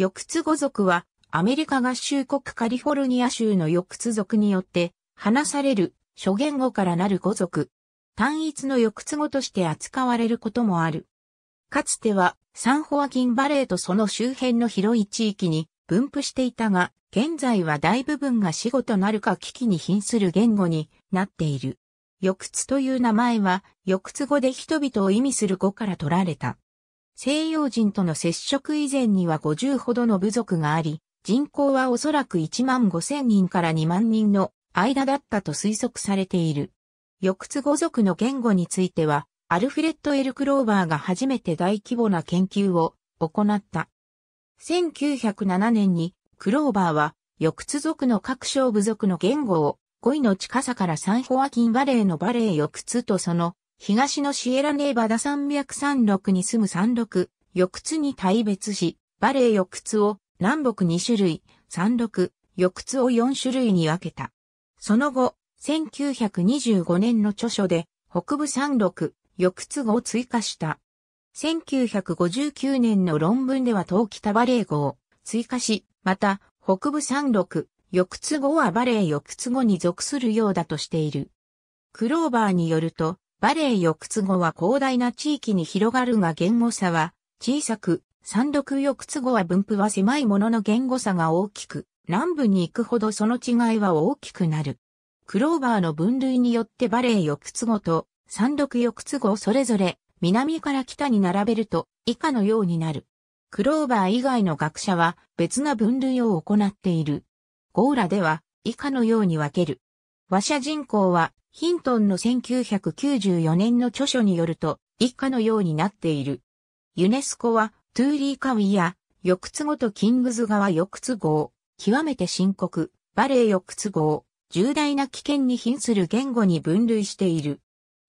翼津語族は、アメリカ合衆国カリフォルニア州の翼津族によって、話される、諸言語からなる語族。単一の翼津語として扱われることもある。かつては、サンホアキンバレーとその周辺の広い地域に分布していたが、現在は大部分が死語となるか危機に瀕する言語になっている。翼津という名前は、翼津語で人々を意味する語から取られた。西洋人との接触以前には50ほどの部族があり、人口はおそらく1万5千人から2万人の間だったと推測されている。翌津語族の言語については、アルフレッド・エル・クローバーが初めて大規模な研究を行った。1907年にクローバーは翌津族の各小部族の言語を5位の近さからサンホアキンバレーのバレー翌津とその東のシエラネーバダ山脈山麓に住む山麓、翼津に大別し、バレー翼津を南北2種類、山麓、翼津を4種類に分けた。その後、1925年の著書で、北部山麓、翼津語を追加した。1959年の論文では東北バレー語を追加し、また、北部山麓、翼津語はバレー翼津語に属するようだとしている。クローバーによると、バレー翼津語は広大な地域に広がるが言語差は小さく、三独翼津語は分布は狭いものの言語差が大きく、南部に行くほどその違いは大きくなる。クローバーの分類によってバレー翼津語と三毒翼津語をそれぞれ南から北に並べると以下のようになる。クローバー以外の学者は別な分類を行っている。ゴーラでは以下のように分ける。和者人口はヒントンの1994年の著書によると、一家のようになっている。ユネスコは、トゥーリーカウィや、翌津ごとキングズ川翌津号、極めて深刻、バレー翌津号、重大な危険に瀕する言語に分類している。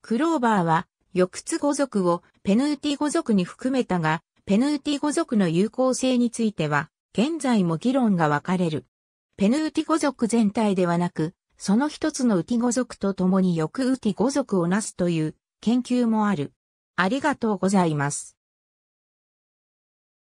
クローバーは、翌津語族をペヌーティ語族に含めたが、ペヌーティ語族の有効性については、現在も議論が分かれる。ペヌーティ語族全体ではなく、その一つのウティ語族と共に翌ウティ語族をなすという研究もある。ありがとうございます。